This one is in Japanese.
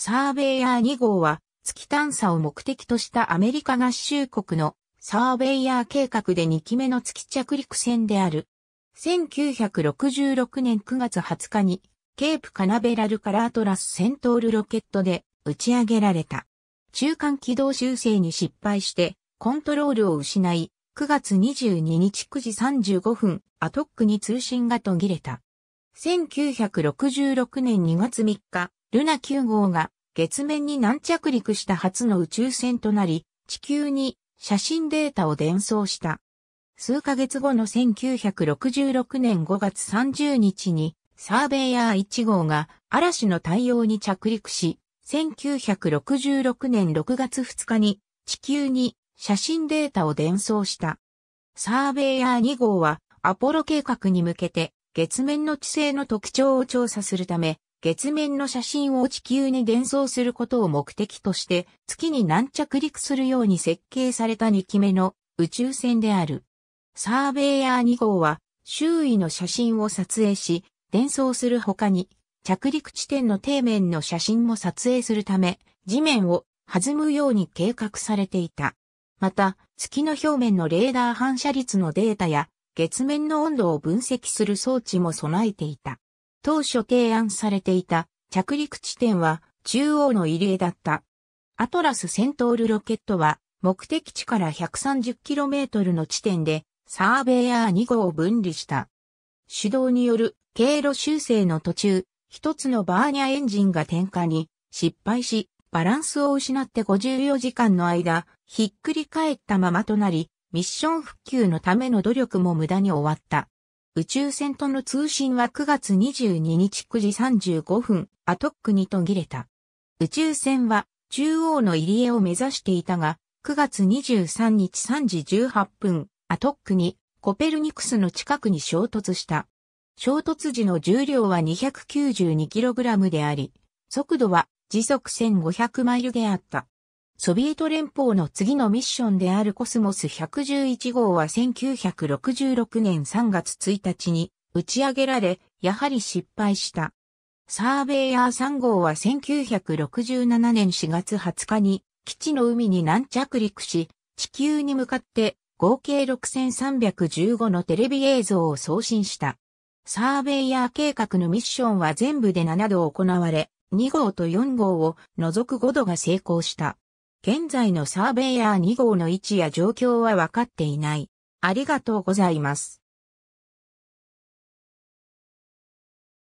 サーベイヤー2号は月探査を目的としたアメリカ合衆国のサーベイヤー計画で2機目の月着陸船である。1966年9月20日にケープカナベラルからアトラスセントールロケットで打ち上げられた。中間軌道修正に失敗してコントロールを失い、9月22日9時35分、アトックに通信が途切れた。1966年2月3日、ルナ9号が月面に軟着陸した初の宇宙船となり、地球に写真データを伝送した。数ヶ月後の1966年5月30日に、サーベイヤー1号が嵐の対応に着陸し、1966年6月2日に地球に写真データを伝送した。サーベイヤー2号はアポロ計画に向けて月面の地勢の特徴を調査するため月面の写真を地球に伝送することを目的として、月に軟着陸するように設計された2機目の宇宙船である。サーベイヤー2号は、周囲の写真を撮影し、伝送する他に、着陸地点の底面の写真も撮影するため、地面を弾むように計画されていた。また、月の表面のレーダー反射率のデータや、月面の温度を分析する装置も備えていた。当初提案されていた着陸地点は中央の入江だった。アトラスセントールロケットは目的地から 130km の地点でサーベイヤー2号を分離した。手動による経路修正の途中、一つのバーニャエンジンが点火に失敗し、バランスを失って54時間の間、ひっくり返ったままとなり、ミッション復旧のための努力も無駄に終わった。宇宙船との通信は9月22日9時35分、アトックに途切れた。宇宙船は中央の入り江を目指していたが、9月23日3時18分、アトックにコペルニクスの近くに衝突した。衝突時の重量は 292kg であり、速度は時速1500マイルであった。ソビエト連邦の次のミッションであるコスモス111号は1966年3月1日に打ち上げられ、やはり失敗した。サーベイヤー3号は1967年4月20日に基地の海に軟着陸し、地球に向かって合計6315のテレビ映像を送信した。サーベイヤー計画のミッションは全部で7度行われ、2号と4号を除く5度が成功した。現在のサーベイヤー2号の位置や状況はわかっていない。ありがとうございます。